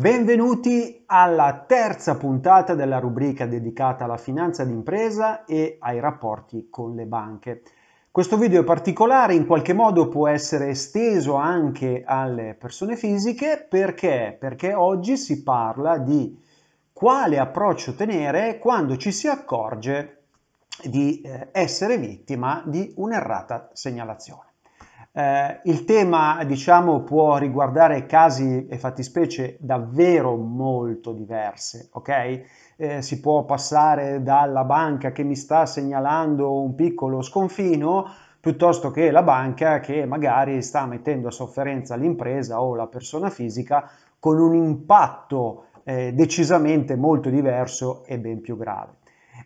Benvenuti alla terza puntata della rubrica dedicata alla finanza d'impresa e ai rapporti con le banche. Questo video è particolare, in qualche modo può essere esteso anche alle persone fisiche perché? Perché oggi si parla di quale approccio tenere quando ci si accorge di eh, essere vittima di un'errata segnalazione. Eh, il tema, diciamo, può riguardare casi e fattispecie davvero molto diverse, ok? Eh, si può passare dalla banca che mi sta segnalando un piccolo sconfino piuttosto che la banca che magari sta mettendo a sofferenza l'impresa o la persona fisica con un impatto eh, decisamente molto diverso e ben più grave.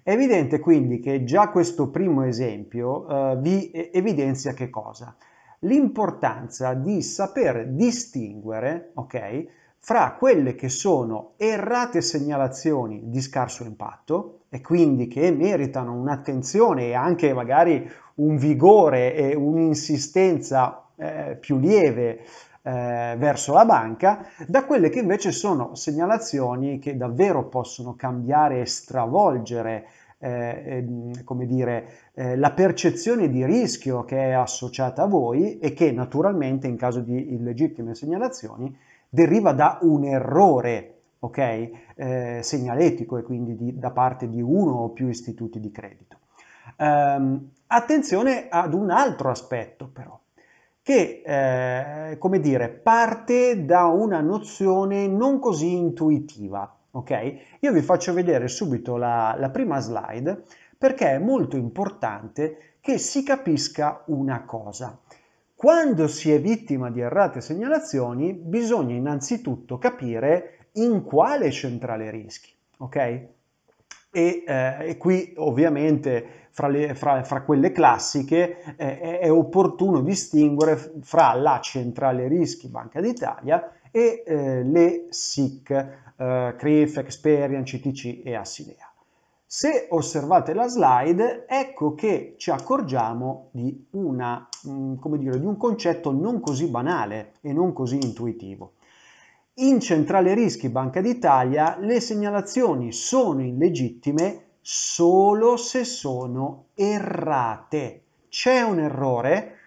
È evidente quindi che già questo primo esempio eh, vi evidenzia che cosa? l'importanza di saper distinguere, ok, fra quelle che sono errate segnalazioni di scarso impatto e quindi che meritano un'attenzione e anche magari un vigore e un'insistenza eh, più lieve eh, verso la banca, da quelle che invece sono segnalazioni che davvero possono cambiare e stravolgere eh, ehm, come dire, eh, la percezione di rischio che è associata a voi e che naturalmente in caso di illegittime segnalazioni deriva da un errore okay? eh, segnaletico e quindi di, da parte di uno o più istituti di credito. Um, attenzione ad un altro aspetto però, che eh, come dire, parte da una nozione non così intuitiva ok? Io vi faccio vedere subito la, la prima slide perché è molto importante che si capisca una cosa. Quando si è vittima di errate segnalazioni bisogna innanzitutto capire in quale centrale rischi, ok? E, eh, e, qui ovviamente fra, le, fra, fra quelle classiche eh, è, è, opportuno distinguere fra la centrale rischi Banca d'Italia e eh, le SIC, eh, CRIF, Experian, CTC e Assilea. Se osservate la slide, ecco che ci accorgiamo di, una, mh, mm, dire, di un concetto non così banale e non così intuitivo. In Centrale Rischi Banca d'Italia le segnalazioni sono illegittime solo se sono errate. C'è un errore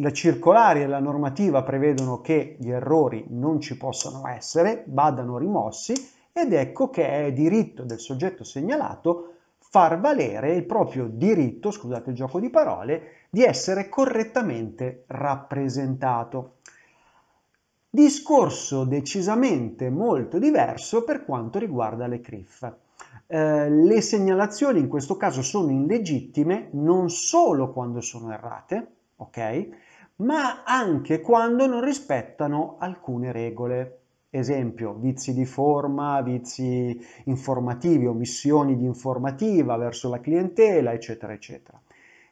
la circolare e la normativa prevedono che gli errori non ci possano essere, vadano rimossi ed ecco che è diritto del soggetto segnalato far valere il proprio diritto, scusate il gioco di parole, di essere correttamente rappresentato. Discorso decisamente molto diverso per quanto riguarda le CRIF. Eh, le segnalazioni in questo caso sono illegittime non solo quando sono errate, ok? ma anche quando non rispettano alcune regole. Esempio, vizi di forma, vizi informativi, omissioni di informativa verso la clientela, eccetera, eccetera.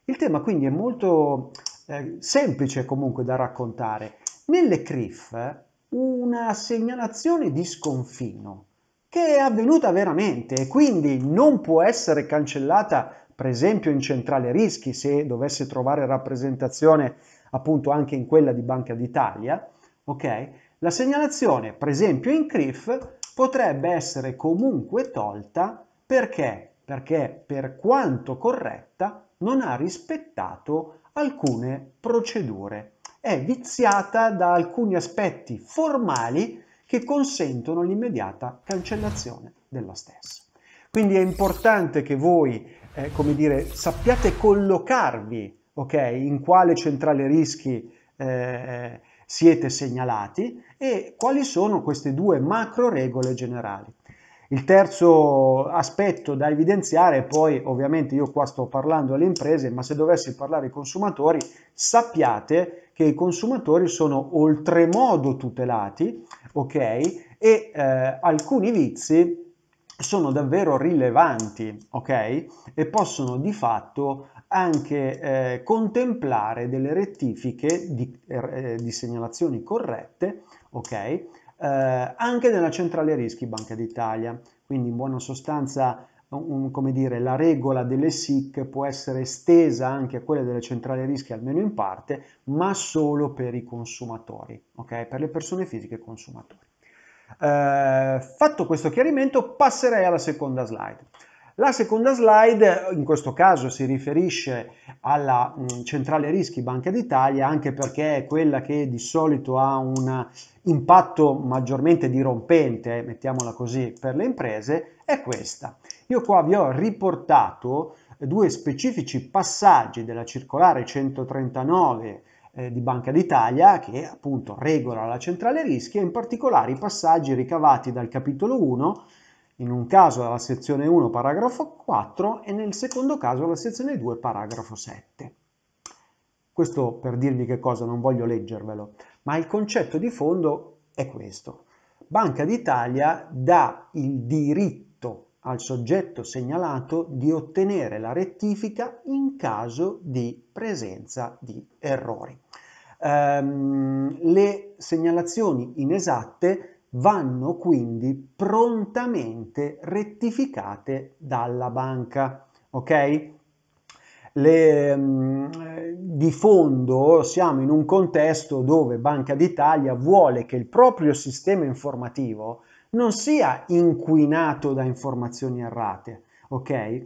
Il tema quindi è molto eh, semplice comunque da raccontare. Nelle CRIF una segnalazione di sconfino che è avvenuta veramente e quindi non può essere cancellata per esempio in centrale rischi se dovesse trovare rappresentazione appunto anche in quella di Banca d'Italia, ok? La segnalazione, per esempio in CRIF, potrebbe essere comunque tolta perché? Perché per quanto corretta non ha rispettato alcune procedure. È viziata da alcuni aspetti formali che consentono l'immediata cancellazione della stessa. Quindi è importante che voi, eh, come dire, sappiate collocarvi okay, in quale centrale rischi eh, siete segnalati e quali sono queste due macro regole generali. Il terzo aspetto da evidenziare, poi ovviamente io qua sto parlando alle imprese, ma se dovessi parlare ai consumatori, sappiate che i consumatori sono oltremodo tutelati, ok? E eh, alcuni vizi sono davvero rilevanti, ok? E possono di fatto anche eh, contemplare delle rettifiche di, eh, eh di segnalazioni corrette, ok? Eh, anche nella centrale rischi Banca d'Italia. Quindi in buona sostanza un, come dire, la regola delle SIC può essere estesa anche a quelle delle centrali rischi, almeno in parte, ma solo per i consumatori, ok? per le persone fisiche consumatori. Eh, fatto questo chiarimento passerei alla seconda slide. La seconda slide, in questo caso, si riferisce alla mm, centrale rischi Banca d'Italia, anche perché è quella che di solito ha un impatto maggiormente dirompente, mettiamola così, per le imprese, è questa. Io qua vi ho riportato due specifici passaggi della circolare 139 eh, di Banca d'Italia che appunto regola la centrale rischi e in particolare i passaggi ricavati dal capitolo 1 in un caso alla sezione 1 paragrafo 4 e nel secondo caso alla sezione 2 paragrafo 7. Questo per dirvi che cosa, non voglio leggervelo, ma il concetto di fondo è questo. Banca d'Italia dà il diritto al soggetto segnalato di ottenere la rettifica in caso di presenza di errori. Ehm, le segnalazioni inesatte vanno quindi prontamente rettificate dalla banca, ok? Le, mm, di fondo siamo in un contesto dove Banca d'Italia vuole che il proprio sistema informativo non sia inquinato da informazioni errate, ok? Eh,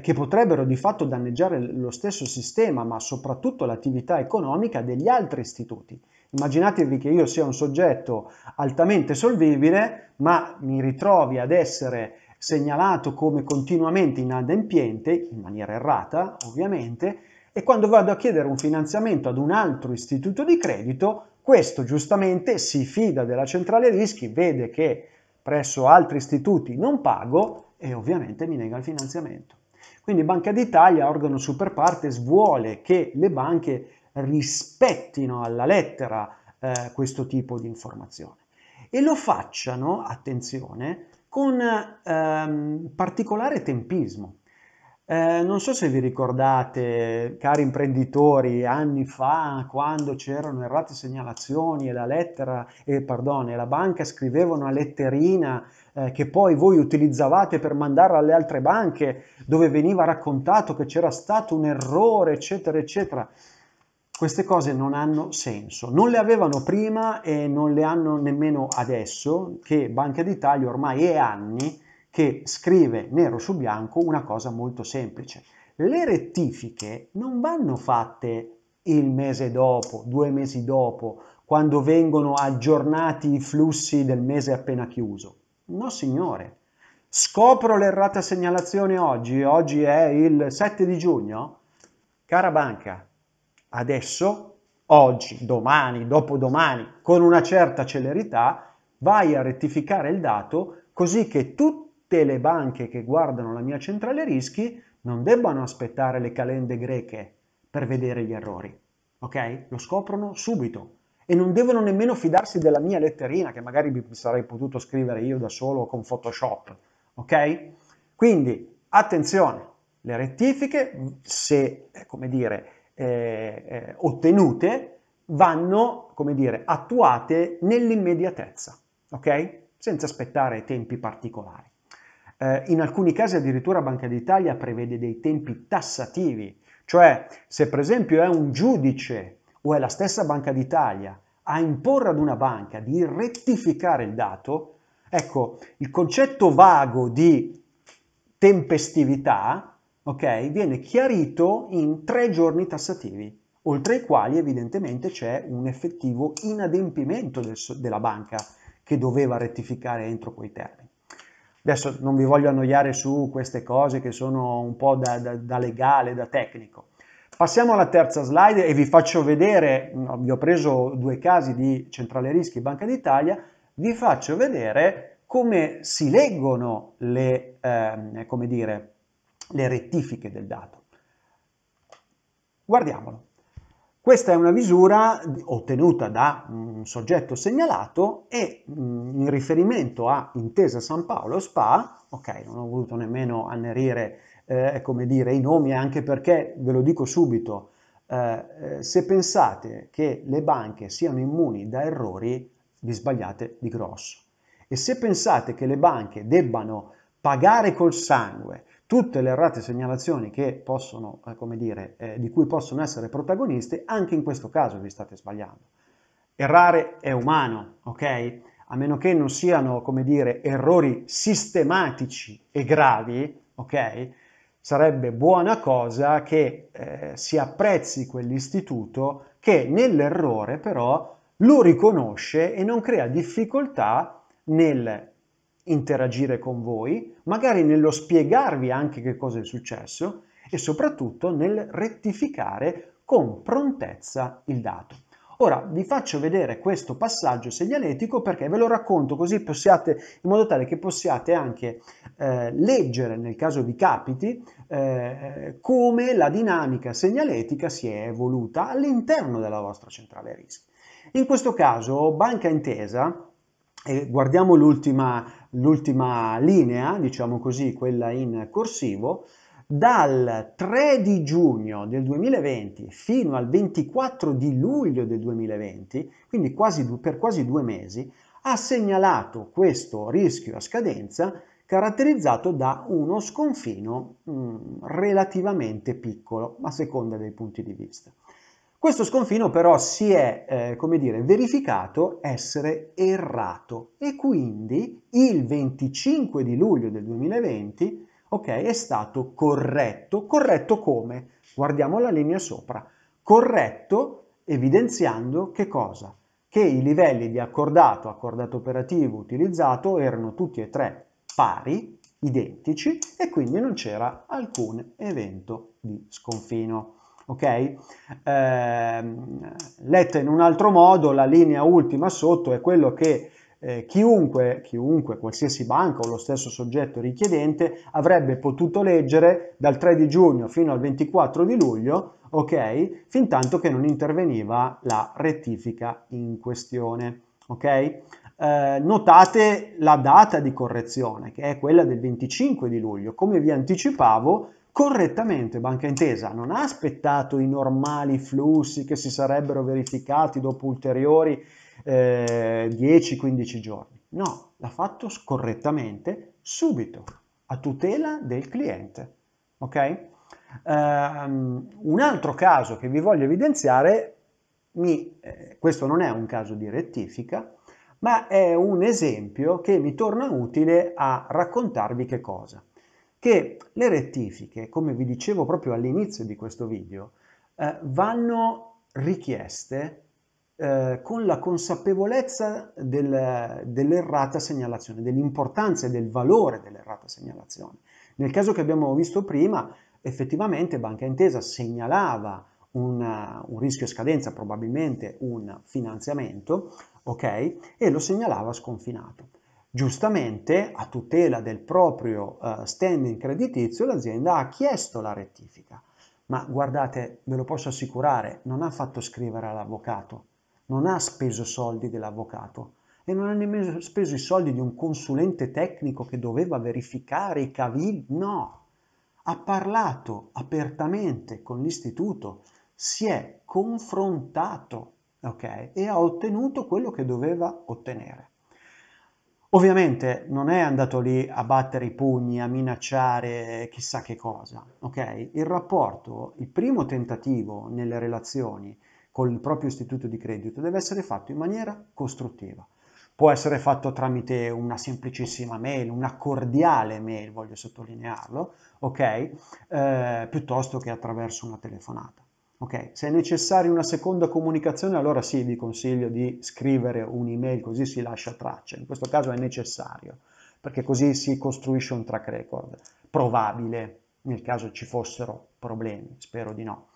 che potrebbero di fatto danneggiare lo stesso sistema, ma soprattutto l'attività economica degli altri istituti Immaginatevi che io sia un soggetto altamente solvibile, ma mi ritrovi ad essere segnalato come continuamente inadempiente, in maniera errata ovviamente, e quando vado a chiedere un finanziamento ad un altro istituto di credito, questo giustamente si fida della centrale rischi, vede che presso altri istituti non pago e ovviamente mi nega il finanziamento. Quindi Banca d'Italia, organo super partes, vuole che le banche rispettino alla lettera eh, questo tipo di informazione e lo facciano, attenzione, con ehm, particolare tempismo. Eh, non so se vi ricordate, cari imprenditori, anni fa, quando c'erano errate segnalazioni e la lettera, eh, pardon, e la banca scriveva una letterina eh, che poi voi utilizzavate per mandarla alle altre banche, dove veniva raccontato che c'era stato un errore, eccetera, eccetera queste cose non hanno senso. Non le avevano prima e non le hanno nemmeno adesso, che Banca d'Italia ormai è anni che scrive nero su bianco una cosa molto semplice. Le rettifiche non vanno fatte il mese dopo, due mesi dopo, quando vengono aggiornati i flussi del mese appena chiuso. No, signore. Scopro l'errata segnalazione oggi, oggi è il 7 di giugno. Cara banca, adesso, oggi, domani, dopodomani, con una certa celerità, vai a rettificare il dato così che tutte le banche che guardano la mia centrale rischi non debbano aspettare le calende greche per vedere gli errori. Ok? Lo scoprono subito e non devono nemmeno fidarsi della mia letterina che magari mi sarei potuto scrivere io da solo con Photoshop. Ok? Quindi attenzione, le rettifiche, se eh, come dire, eh, eh, ottenute vanno, come dire, attuate nell'immediatezza, ok? Senza aspettare tempi particolari. Eh, in alcuni casi addirittura Banca d'Italia prevede dei tempi tassativi, cioè se per esempio è un giudice o è la stessa Banca d'Italia a imporre ad una banca di rettificare il dato, ecco, il concetto vago di tempestività ok? Viene chiarito in tre giorni tassativi, oltre i quali evidentemente c'è un effettivo inadempimento del, della banca che doveva rettificare entro quei termini. Adesso non vi voglio annoiare su queste cose che sono un po' da, da, da legale, da tecnico. Passiamo alla terza slide e vi faccio vedere, vi ho preso due casi di Centrale Rischi e Banca d'Italia, vi faccio vedere come si leggono le, eh, come dire, le rettifiche del dato. Guardiamolo. Questa è una misura ottenuta da un soggetto segnalato e mm, in riferimento a Intesa San Paolo Spa, ok, non ho voluto nemmeno annerire eh, come dire, i nomi anche perché, ve lo dico subito, eh, eh se pensate che le banche siano immuni da errori, vi sbagliate di grosso. E se pensate che le banche debbano pagare col sangue tutte le errate segnalazioni che possono, eh, come dire, eh, di cui possono essere protagoniste, anche in questo caso vi state sbagliando. Errare è umano, ok? A meno che non siano, come dire, errori sistematici e gravi, ok? Sarebbe buona cosa che eh, si apprezzi quell'istituto che nell'errore però lo riconosce e non crea difficoltà nel interagire con voi, magari nello spiegarvi anche che cosa è successo e soprattutto nel rettificare con prontezza il dato. Ora vi faccio vedere questo passaggio segnaletico perché ve lo racconto così possiate, in modo tale che possiate anche eh, leggere, nel caso vi capiti, eh, come la dinamica segnaletica si è evoluta all'interno della vostra centrale rischi. In questo caso Banca Intesa, e guardiamo l'ultima l'ultima linea, diciamo così, quella in corsivo, dal 3 di giugno del 2020 fino al 24 di luglio del 2020, quindi quasi, per quasi due mesi, ha segnalato questo rischio a scadenza caratterizzato da uno sconfino mh, mm, relativamente piccolo, a seconda dei punti di vista. Questo sconfino però si è, eh, come dire, verificato essere errato e quindi il 25 di luglio del 2020, ok, è stato corretto. Corretto come? Guardiamo la linea sopra. Corretto evidenziando che cosa? Che i livelli di accordato, accordato operativo utilizzato erano tutti e tre pari, identici e quindi non c'era alcun evento di sconfino ok? Eh, letta in un altro modo, la linea ultima sotto è quello che eh, chiunque, chiunque, qualsiasi banca o lo stesso soggetto richiedente avrebbe potuto leggere dal 3 di giugno fino al 24 di luglio, ok? Fin tanto che non interveniva la rettifica in questione, ok? Eh, notate la data di correzione che è quella del 25 di luglio. Come vi anticipavo, Correttamente Banca Intesa non ha aspettato i normali flussi che si sarebbero verificati dopo ulteriori eh, 10-15 giorni. No, l'ha fatto scorrettamente subito, a tutela del cliente. Okay? Um, un altro caso che vi voglio evidenziare, mi, eh, questo non è un caso di rettifica, ma è un esempio che mi torna utile a raccontarvi che cosa che le rettifiche, come vi dicevo proprio all'inizio di questo video, eh, vanno richieste eh, con la consapevolezza del, dell'errata segnalazione, dell'importanza e del valore dell'errata segnalazione. Nel caso che abbiamo visto prima, effettivamente Banca Intesa segnalava una, eh, un rischio scadenza, probabilmente un finanziamento, ok? E lo segnalava sconfinato. Giustamente, a tutela del proprio uh, standing creditizio, l'azienda ha chiesto la rettifica. Ma guardate, ve lo posso assicurare, non ha fatto scrivere all'avvocato, non ha speso soldi dell'avvocato e non ha nemmeno speso i soldi di un consulente tecnico che doveva verificare i cavilli, no. Ha parlato apertamente con l'istituto, si è confrontato, ok? E ha ottenuto quello che doveva ottenere. Ovviamente non è andato lì a battere i pugni, a minacciare chissà che cosa, ok? Il rapporto, il primo tentativo nelle relazioni con il proprio istituto di credito deve essere fatto in maniera costruttiva. Può essere fatto tramite una semplicissima mail, una cordiale mail, voglio sottolinearlo, ok? Eh, piuttosto che attraverso una telefonata. Ok, se è necessaria una seconda comunicazione, allora sì, vi consiglio di scrivere un'email così si lascia traccia. In questo caso è necessario, perché così si costruisce un track record probabile nel caso ci fossero problemi, spero di no.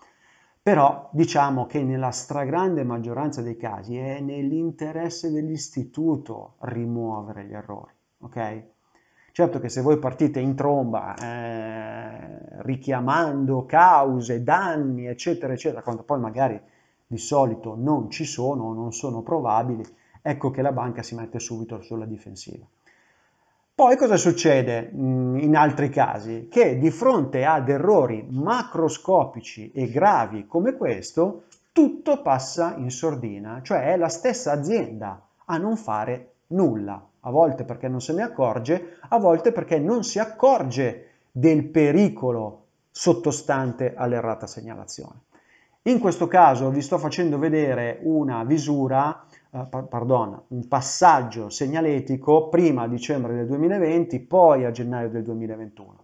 Però diciamo che nella stragrande maggioranza dei casi è nell'interesse dell'istituto rimuovere gli errori, ok? Certo che se voi partite in tromba eh, richiamando cause, danni, eccetera, eccetera, quando poi magari di solito non ci sono o non sono probabili, ecco che la banca si mette subito sulla difensiva. Poi cosa succede mm, in altri casi? Che di fronte ad errori macroscopici e gravi come questo, tutto passa in sordina, cioè è la stessa azienda a non fare nulla a volte perché non se ne accorge, a volte perché non si accorge del pericolo sottostante all'errata segnalazione. In questo caso vi sto facendo vedere una visura, eh, pardon, un passaggio segnaletico prima a dicembre del 2020, poi a gennaio del 2021.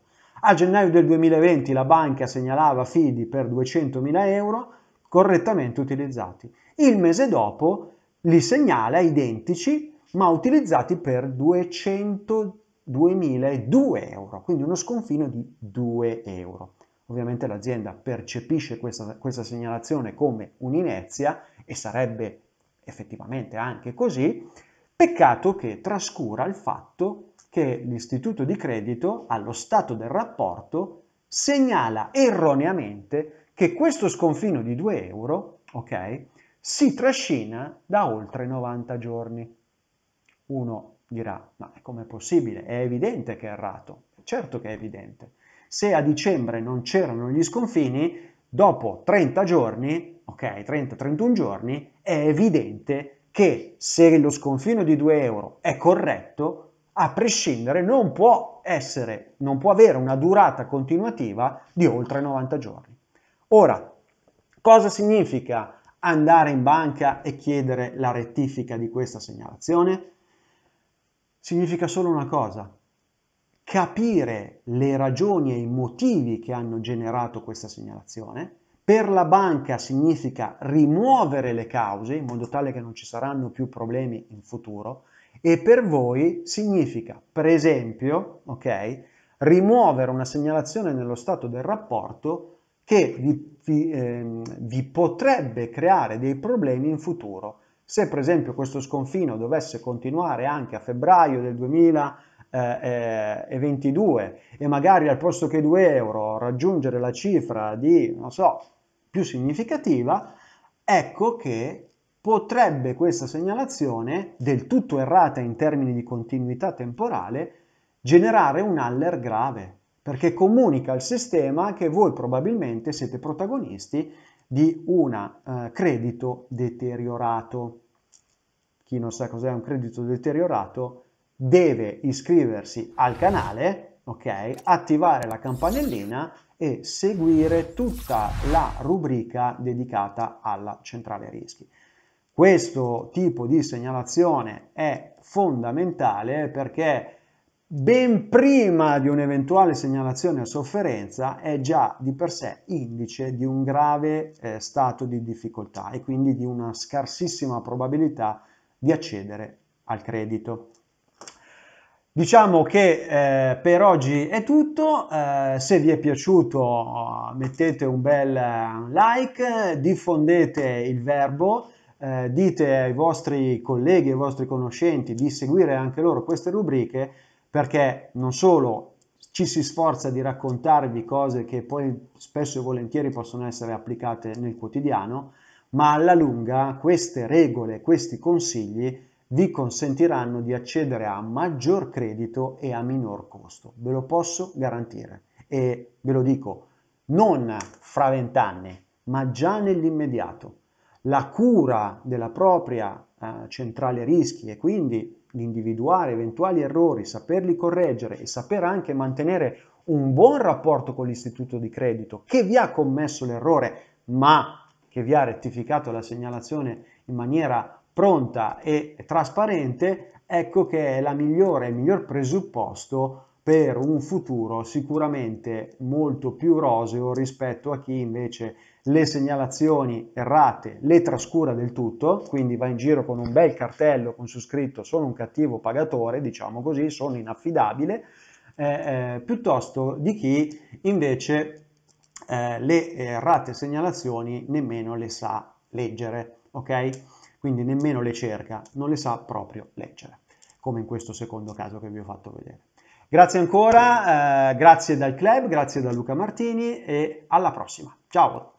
A gennaio del 2020 la banca segnalava fidi per 200.000 euro correttamente utilizzati. Il mese dopo li segnala identici ma utilizzati per 200 202.002 euro, quindi uno sconfino di 2 euro. Ovviamente l'azienda percepisce questa, questa segnalazione come un'inezia e sarebbe effettivamente anche così, peccato che trascura il fatto che l'istituto di credito allo stato del rapporto segnala erroneamente che questo sconfino di 2 euro ok, si trascina da oltre 90 giorni. Uno dirà, ma com'è possibile? È evidente che è errato. Certo che è evidente. Se a dicembre non c'erano gli sconfini, dopo 30 giorni, ok, 30-31 giorni, è evidente che se lo sconfino di 2 euro è corretto, a prescindere non può essere, non può avere una durata continuativa di oltre 90 giorni. Ora, cosa significa andare in banca e chiedere la rettifica di questa segnalazione? significa solo una cosa, capire le ragioni e i motivi che hanno generato questa segnalazione. Per la banca significa rimuovere le cause in modo tale che non ci saranno più problemi in futuro e per voi significa, per esempio, okay, rimuovere una segnalazione nello stato del rapporto che vi, vi, eh, vi potrebbe creare dei problemi in futuro se per esempio questo sconfino dovesse continuare anche a febbraio del 2022 e magari al posto che 2 euro raggiungere la cifra di, non so, più significativa, ecco che potrebbe questa segnalazione, del tutto errata in termini di continuità temporale, generare un aller grave, perché comunica al sistema che voi probabilmente siete protagonisti di un eh, credito deteriorato. Chi non sa cos'è un credito deteriorato deve iscriversi al canale, ok? Attivare la campanellina e seguire tutta la rubrica dedicata alla centrale rischi. Questo tipo di segnalazione è fondamentale perché ben prima di un'eventuale segnalazione a sofferenza è già di per sé indice di un grave eh, stato di difficoltà e quindi di una scarsissima probabilità di accedere al credito. Diciamo che eh, per oggi è tutto, eh, se vi è piaciuto mettete un bel eh, like, diffondete il verbo, eh, dite ai vostri colleghi, ai vostri conoscenti di seguire anche loro queste rubriche perché non solo ci si sforza di raccontarvi cose che poi spesso e volentieri possono essere applicate nel quotidiano, ma alla lunga queste regole, questi consigli vi consentiranno di accedere a maggior credito e a minor costo, ve lo posso garantire e ve lo dico non fra vent'anni, ma già nell'immediato. La cura della propria eh, centrale rischi e quindi individuare eventuali errori, saperli correggere e saper anche mantenere un buon rapporto con l'istituto di credito che vi ha commesso l'errore ma che vi ha rettificato la segnalazione in maniera pronta e trasparente, ecco che è la migliore, il miglior presupposto per un futuro sicuramente molto più roseo rispetto a chi invece le segnalazioni errate le trascura del tutto, quindi va in giro con un bel cartello con su scritto sono un cattivo pagatore, diciamo così, sono inaffidabile, eh, eh, piuttosto di chi invece eh, le errate segnalazioni nemmeno le sa leggere, ok? Quindi nemmeno le cerca, non le sa proprio leggere, come in questo secondo caso che vi ho fatto vedere. Grazie ancora, eh, grazie dal club, grazie da Luca Martini e alla prossima. Ciao!